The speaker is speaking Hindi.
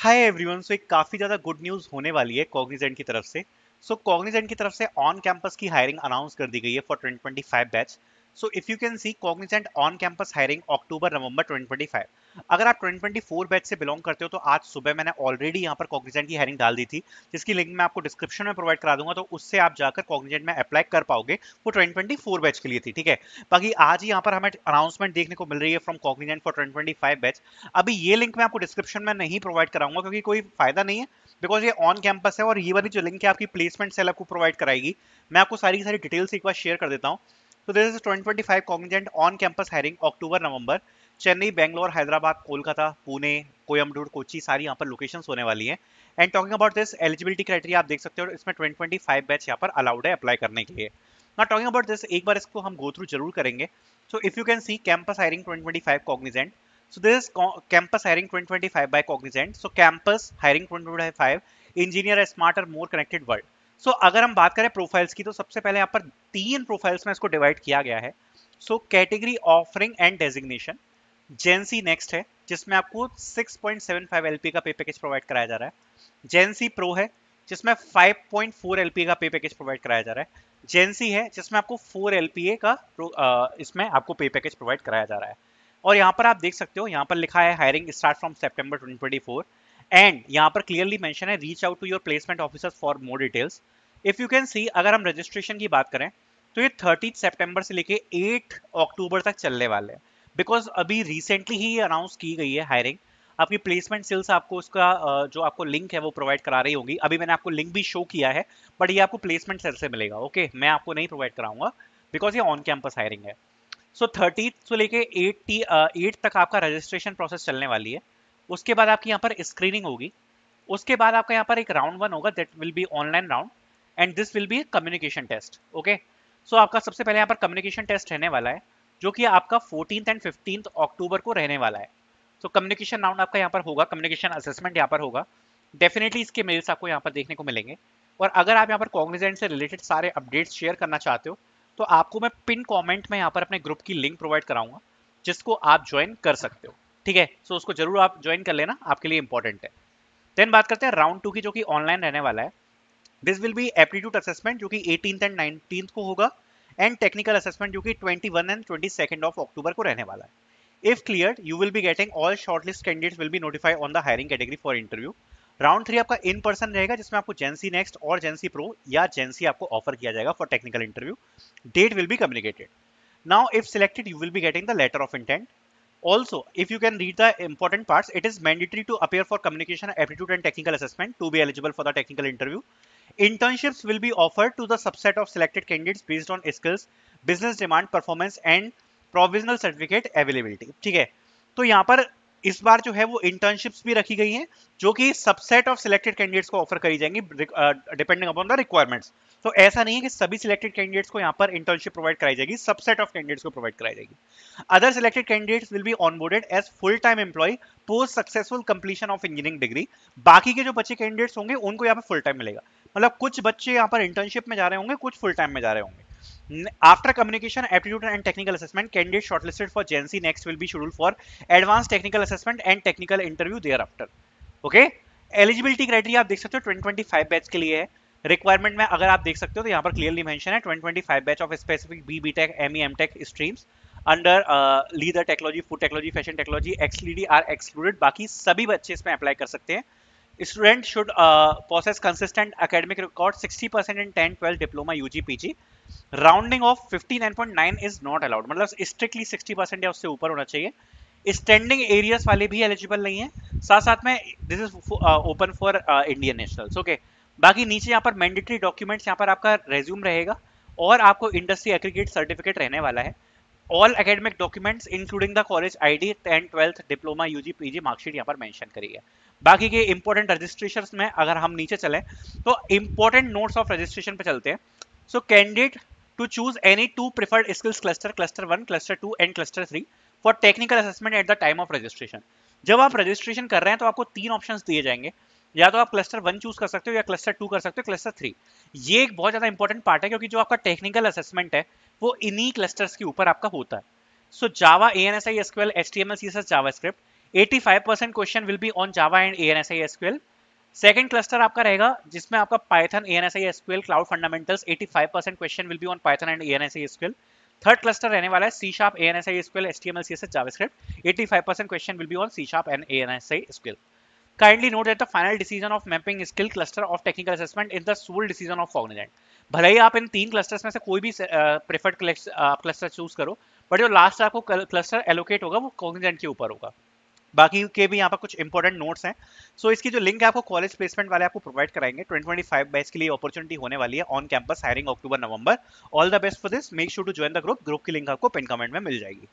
हाय एवरीवन सो एक काफ़ी ज़्यादा गुड न्यूज़ होने वाली है कॉग्निजेंट की तरफ से सो so, कॉग्निजेंट की तरफ से ऑन कैंपस की हायरिंग अनाउंस कर दी गई है for 2025 batch so if you can see Cognizant on campus hiring October November 2025 अगर आप 2024 बैच से बिलोंग करते हो तो आज सुबह मैंने ऑलरेडी यहाँ पर कॉग्निजेंट की हायरिंग डाल दी थी जिसकी लिंक मैं आपको डिस्क्रिप्शन में प्रोवाइड करा दूंगा तो उससे आप जाकर कॉग्निजेंट में अप्लाई कर पाओगे वो 2024 बैच के लिए थी ठीक है बाकी आज यहाँ पर हमें अनाउंसमेंट देखने को मिल रही है from Cognizant for twenty batch अभी ये लिंक मैं आपको डिस्क्रिप्शन में नहीं प्रोवाइड कराऊंगा क्योंकि कोई फायदा नहीं है बिकॉज ये ऑन कैंपस है और ये वाली जो लिंक है आपकी प्लेसमेंट सेल आपको प्रोवाइड कराएगी मैं आपको सारी की सारी डिटेल्स एक बार शेयर कर देता हूँ So there is 2025 cognizant on-campus hiring October November. Chennai Bangalore Hyderabad Kolkata Pune कोयमडूर Kochi सारी यहाँ पर लोकेशन होने वाली हैं and talking about this eligibility criteria आप देख सकते हो इसमें 2025 बैच यहाँ पर अलाउड है अप्लाई करने के लिए ना टॉकिंग अबाउट दिस एक बार इसको हम गो थ्रू जरूर करेंगे so if you can see campus hiring 2025 Cognizant so this campus hiring 2025 by Cognizant so campus hiring 2025 engineer smarter more connected world so so, अगर हम बात करें प्रोफाइल्स की तो सबसे पहले यहाँ पर तीन प्रोफाइल्स में इसको डिवाइड किया गया है so category offering and designation जेंसी नेक्स्ट है जिसमें आपको 6.75 पॉइंट एलपी का पे पैकेज प्रोवाइड कराया जा रहा है जेंसी प्रो है जिसमें 5.4 पॉइंट एलपी का पे पैकेज प्रोवाइड कराया जा रहा है जेंसी है जिसमें आपको 4 एलपीए का इसमें आपको पे पैकेज प्रोवाइड कराया जा रहा है और यहाँ पर आप देख सकते हो यहाँ पर लिखा है hiring start from September twenty and यहाँ पर क्लियरली मैंशन है reach out to your placement officer for more details if you can see अगर हम रजिस्ट्रेशन की बात करें तो ये थर्टी सेप्टेम्बर से लेके एट अक्टूबर तक चलने वाले हैं बिकॉज अभी रिसेंटली ही अनाउंस की गई है हायरिंग आपकी प्लेसमेंट सेल्स आपको उसका जो आपको लिंक है वो प्रोवाइड करा रही होगी अभी मैंने आपको लिंक भी शो किया है बट ये आपको प्लेसमेंट सेल से मिलेगा ओके okay? मैं आपको नहीं प्रोवाइड कराऊंगा बिकॉज ये ऑन कैंपस हायरिंग है सो थर्टी से लेके एट्टी एट तक आपका रजिस्ट्रेशन प्रोसेस चलने वाली है उसके बाद आपकी यहाँ पर स्क्रीनिंग होगी उसके बाद आपका यहाँ पर एक राउंड वन होगा that will be online round and this will be communication test okay so आपका सबसे पहले यहाँ पर कम्युनिकेशन टेस्ट रहने वाला है जो कि आपका फोर्टीन एंड फिफ्टीन अक्टूबर को रहने वाला है सो कम्युनिकेशन राउंड आपका यहाँ पर होगा कम्युनिकेशन असेसमेंट यहाँ पर होगा डेफिनेटली इसके मेल्स आपको यहाँ पर देखने को मिलेंगे और अगर आप यहाँ पर कॉग्निजेंट से रिलेटेड सारे अपडेट्स शेयर करना चाहते हो तो आपको मैं पिन कॉमेंट में यहाँ पर अपने ग्रुप की लिंक प्रोवाइड कराऊंगा जिसको आप ज्वाइन कर सकते हो ठीक है सो उसको जरूर आप ज्वाइन कर लेना आपके लिए इंपॉर्टेंट है देन बात करते हैं राउंड टू की जो कि ऑनलाइन रहने वाला है this will be aptitude assessment जो कि एटीन एंड नाइनटीन को होगा एंड टेक्निकल असेसमेंट जो कि twenty one and twenty second of October को रहने वाला है if clear you will be getting all shortlist candidates will be notified on the hiring category for interview round three आपका इन पर्सन रहेगा जिसमें आपको जेंसी नेक्स्ट और जेंसी प्रो या जेंसी आपको ऑफर किया जाएगा for technical interview date will be communicated now if selected you will be getting the letter of intent Also, if you can read the important parts, it is mandatory to appear for communication aptitude and technical assessment to be eligible for the technical interview. Internships will be offered to the subset of selected candidates based on skills, business demand, performance and provisional certificate availability. ठीक है तो यहाँ पर इस बार जो है वो इंटर्नशिप्स भी रखी गई हैं जो कि सबसेट ऑफ सिलेक्टेड कैंडिडेट्स को ऑफर करी जाएंगी डिपेंडिंग अपॉन द रिक्वायरमेंट्स तो ऐसा नहीं है कि सभी सिलेक्टेड कैंडिडेट्स को यहाँ पर इंटर्नशिप प्रोवाइड कराई जाएगी सबसेट ऑफ कैंडिडेट्स को प्रोवाइड कराई जाएगी other selected candidates will be onboarded as full time employ post successful completion of engineering degree बाकी के जो बच्चे कैंडिडेट्स होंगे उनको यहाँ पर फुल टाइम मिलेगा मतलब कुछ बच्चे यहाँ पर इंटर्नशिप में जा रहे होंगे कुछ फुल टाइम में जा रहे होंगे after communication aptitude and technical assessment candidates shortlisted for gen z next will be scheduled for advanced technical assessment and technical interview thereafter okay eligibility criteria आप देख सकते हो 2025 batch के लिए है requirement में अगर आप देख सकते हो तो यहाँ पर clearly mention है 2025 batch of specific B B tech M streams under uh, leader technology food technology fashion technology fashion technology एक्सलीडी आर एक्सक्लूडेड बाकी सभी बच्चे इसमें अप्लाई कर सकते हैं process consistent uh, record consistent percent in ten twelfth diploma U G P G rounding off 59.9 is not allowed मतलब स्ट्रिक्टली 60 परसेंट या उससे ऊपर होना चाहिए स्टैंडिंग एरियाज वाले भी एलिजिबल नहीं है साथ साथ में this is open for Indian nationals okay बाकी नीचे यहाँ पर मैंडेटरी डॉक्यूमेंट्स यहाँ पर आपका रेज्यूम रहेगा और आपको इंडस्ट्री एग्रीगेट सर्टिफिकेट रहने वाला है all academic documents including the college ID D twelfth diploma UG PG marksheet यहाँ पर मेंशन करी है बाकी के इंपॉर्टेंट रजिस्ट्रेशन में अगर हम नीचे चलें तो इंपॉर्टेंट नोट्स ऑफ रजिस्ट्रेशन पे चलते हैं so candidate to choose any two preferred skills cluster cluster one cluster two and cluster three for technical assessment at the time of registration जब आप रजिस्ट्रेशन कर रहे हैं तो आपको तीन ऑप्शन दिए जाएंगे या तो आप क्लस्टर वन चूज कर सकते हो या क्लस्टर टू कर सकते हो क्लस्टर थ्री ये एक बहुत ज्यादा इंपॉर्टेंट पार्ट है क्योंकि जो आपका टेक्निकल असेसमेंट है वो इन्हीं क्लस्टर्स के ऊपर आपका होता है so Java A N S I SQL H T M L C S JavaScript eighty five percent question will be on Java and A N S I SQL second cluster आपका रहेगा जिसमें आपका Python A N S I SQL cloud fundamentals eighty five percent question will be on Python and A N S I SQL third cluster रहने वाला है C sharp A N S I SQL H T M L C S S JavaScript eighty five percent question will be on C sharp and A N S I SQL kindly note that the final decision of mapping skill cluster of technical assessment is the sole decision of Cognizant भले ही आप इन तीन क्लस्टर्स में से कोई भी प्रेफर्ड क्लस्टर चूज करो बट जो लास्ट आपको क्लस्टर एलोकेट होगा वो कॉग्निजेंट के ऊपर होगा बाकी के भी यहाँ पर कुछ इंपॉर्टेंट नोट्स हैं सो so, इसकी जो लिंक है आपको कॉलेज प्लेसमेंट वाले आपको प्रोवाइड कराएंगे 2025 बैच के लिए अपॉर्चुनिटी होने वाली है on campus hiring October November all the best for this make sure to join the group group की लिंक आपको पिन कमेंट में मिल जाएगी